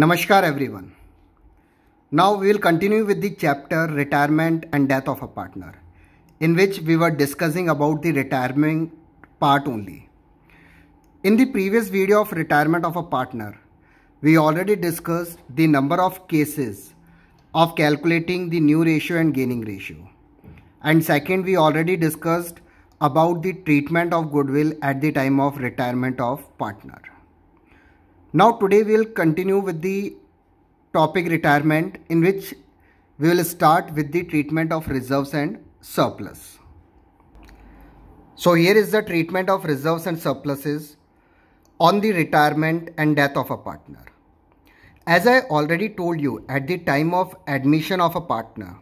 Namaskar everyone. Now we will continue with the chapter retirement and death of a partner in which we were discussing about the retirement part only. In the previous video of retirement of a partner, we already discussed the number of cases of calculating the new ratio and gaining ratio. And second, we already discussed about the treatment of goodwill at the time of retirement of partner. Now today we will continue with the topic retirement in which we will start with the treatment of reserves and surplus. So here is the treatment of reserves and surpluses on the retirement and death of a partner. As I already told you at the time of admission of a partner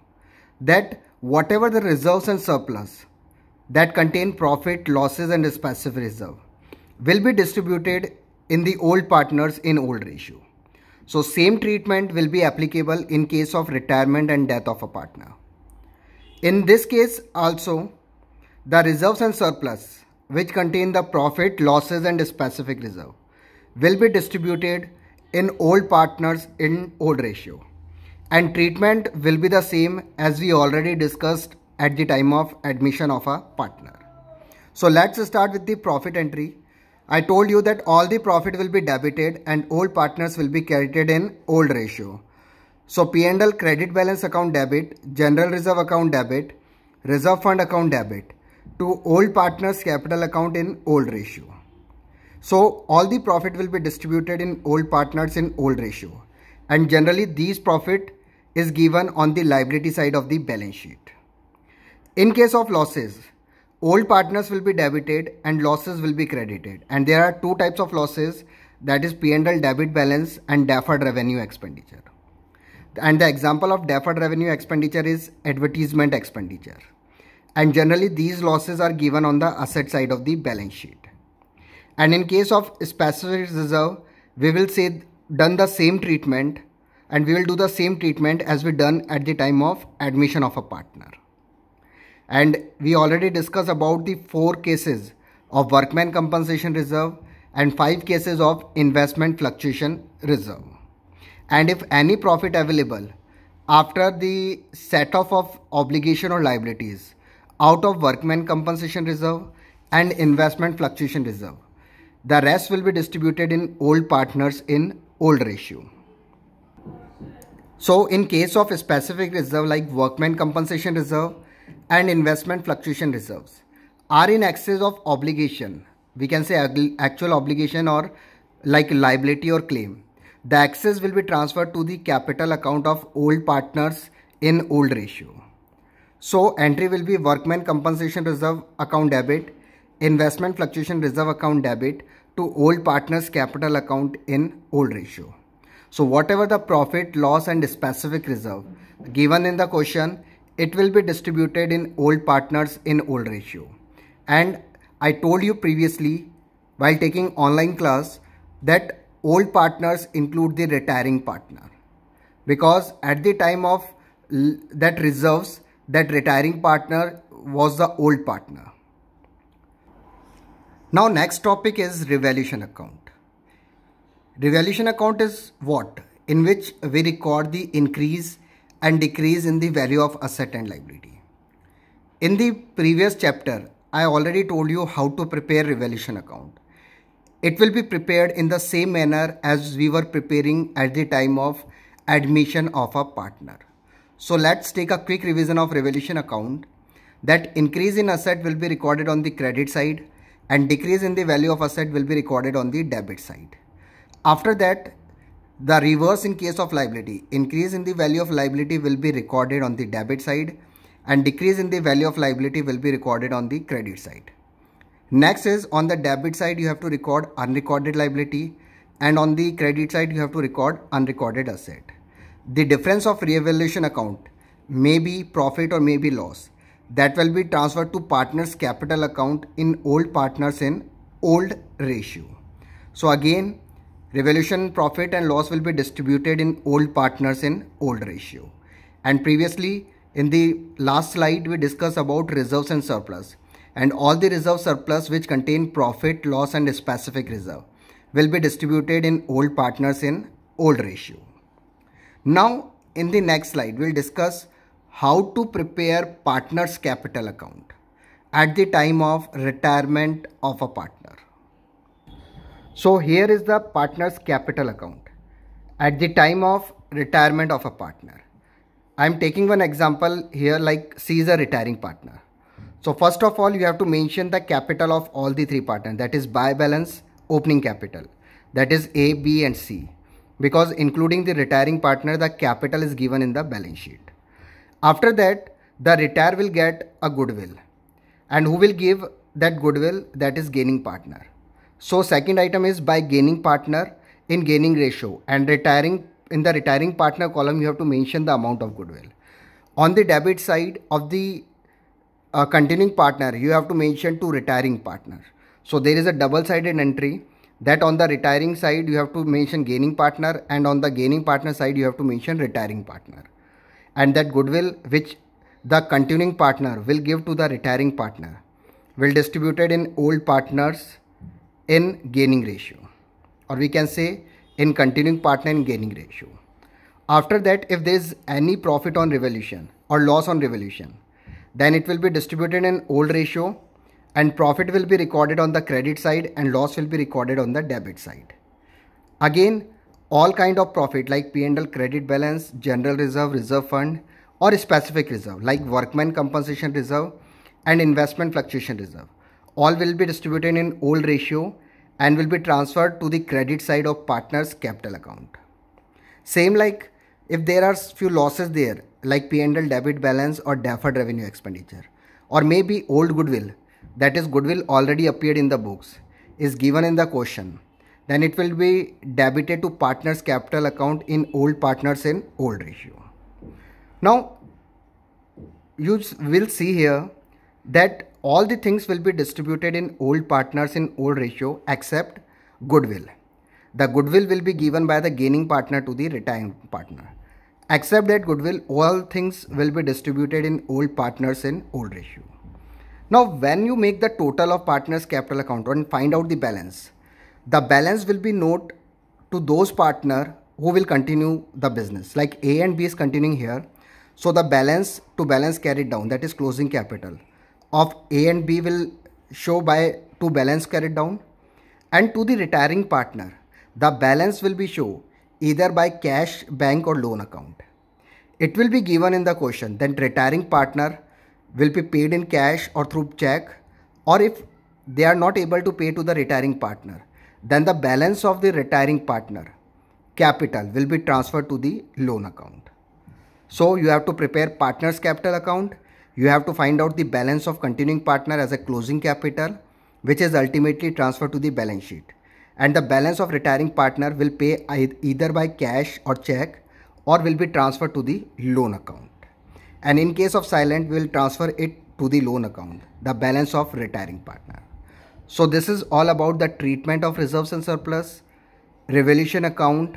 that whatever the reserves and surplus that contain profit, losses and a specific reserve will be distributed in the old partners in old ratio. So same treatment will be applicable in case of retirement and death of a partner. In this case also, the reserves and surplus which contain the profit, losses and specific reserve will be distributed in old partners in old ratio. And treatment will be the same as we already discussed at the time of admission of a partner. So let's start with the profit entry. I told you that all the profit will be debited and old partners will be credited in old ratio. So P&L credit balance account debit, general reserve account debit, reserve fund account debit to old partners capital account in old ratio. So all the profit will be distributed in old partners in old ratio. And generally these profit is given on the liability side of the balance sheet. In case of losses, old partners will be debited and losses will be credited and there are two types of losses that is P&L debit balance and deferred revenue expenditure and the example of deferred revenue expenditure is advertisement expenditure and generally these losses are given on the asset side of the balance sheet and in case of specific reserve we will say done the same treatment and we will do the same treatment as we done at the time of admission of a partner and we already discussed about the four cases of workman compensation reserve and five cases of investment fluctuation reserve and if any profit available after the set off of obligation or liabilities out of workman compensation reserve and investment fluctuation reserve the rest will be distributed in old partners in old ratio. So in case of specific reserve like workman compensation reserve, and investment fluctuation reserves are in excess of obligation. We can say actual obligation or like liability or claim. The excess will be transferred to the capital account of old partners in old ratio. So entry will be workman compensation reserve account debit, investment fluctuation reserve account debit to old partners capital account in old ratio. So whatever the profit, loss and specific reserve given in the question it will be distributed in old partners in old ratio. And I told you previously while taking online class that old partners include the retiring partner because at the time of that reserves that retiring partner was the old partner. Now next topic is revaluation account. Revaluation account is what? In which we record the increase and decrease in the value of asset and liability. In the previous chapter, I already told you how to prepare revaluation account. It will be prepared in the same manner as we were preparing at the time of admission of a partner. So let's take a quick revision of revaluation account. That increase in asset will be recorded on the credit side and decrease in the value of asset will be recorded on the debit side. After that, the reverse in case of liability. Increase in the value of liability will be recorded on the debit side and decrease in the value of liability will be recorded on the credit side. Next is on the debit side you have to record unrecorded liability and on the credit side you have to record unrecorded asset. The difference of revaluation account may be profit or may be loss that will be transferred to partner's capital account in old partners in old ratio. So again Revolution profit and loss will be distributed in old partners in old ratio. And previously, in the last slide, we discussed about reserves and surplus. And all the reserve surplus which contain profit, loss and specific reserve will be distributed in old partners in old ratio. Now, in the next slide, we'll discuss how to prepare partner's capital account at the time of retirement of a partner. So here is the partner's capital account at the time of retirement of a partner. I am taking one example here like C is a retiring partner. So first of all, you have to mention the capital of all the three partners that is by balance, opening capital that is A, B and C because including the retiring partner, the capital is given in the balance sheet. After that, the retire will get a goodwill and who will give that goodwill that is gaining partner. So second item is by gaining partner in gaining ratio and retiring in the retiring partner column you have to mention the amount of goodwill. On the debit side of the uh, continuing partner you have to mention to retiring partner. So there is a double sided entry that on the retiring side you have to mention gaining partner and on the gaining partner side you have to mention retiring partner. And that goodwill which the continuing partner will give to the retiring partner will distributed in old partners in gaining ratio or we can say in continuing partner in gaining ratio. After that if there is any profit on revolution or loss on revolution then it will be distributed in old ratio and profit will be recorded on the credit side and loss will be recorded on the debit side. Again all kind of profit like P&L credit balance, general reserve, reserve fund or specific reserve like workman compensation reserve and investment fluctuation reserve all will be distributed in old ratio and will be transferred to the credit side of partner's capital account. Same like if there are few losses there like P&L debit balance or deferred revenue expenditure or maybe old goodwill that is goodwill already appeared in the books is given in the question then it will be debited to partners capital account in old partners in old ratio now you will see here that all the things will be distributed in old partners in old ratio except goodwill. The goodwill will be given by the gaining partner to the retiring partner. Except that goodwill, all things will be distributed in old partners in old ratio. Now, when you make the total of partners' capital account and find out the balance, the balance will be note to those partner who will continue the business. Like A and B is continuing here. So the balance to balance carried down, that is closing capital of A and B will show by to balance carried down and to the retiring partner the balance will be shown either by cash bank or loan account it will be given in the question then retiring partner will be paid in cash or through check or if they are not able to pay to the retiring partner then the balance of the retiring partner capital will be transferred to the loan account so you have to prepare partners capital account you have to find out the balance of continuing partner as a closing capital which is ultimately transferred to the balance sheet and the balance of retiring partner will pay either by cash or check or will be transferred to the loan account and in case of silent we will transfer it to the loan account the balance of retiring partner so this is all about the treatment of reserves and surplus revolution account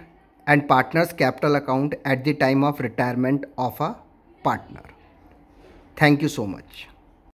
and partner's capital account at the time of retirement of a partner Thank you so much.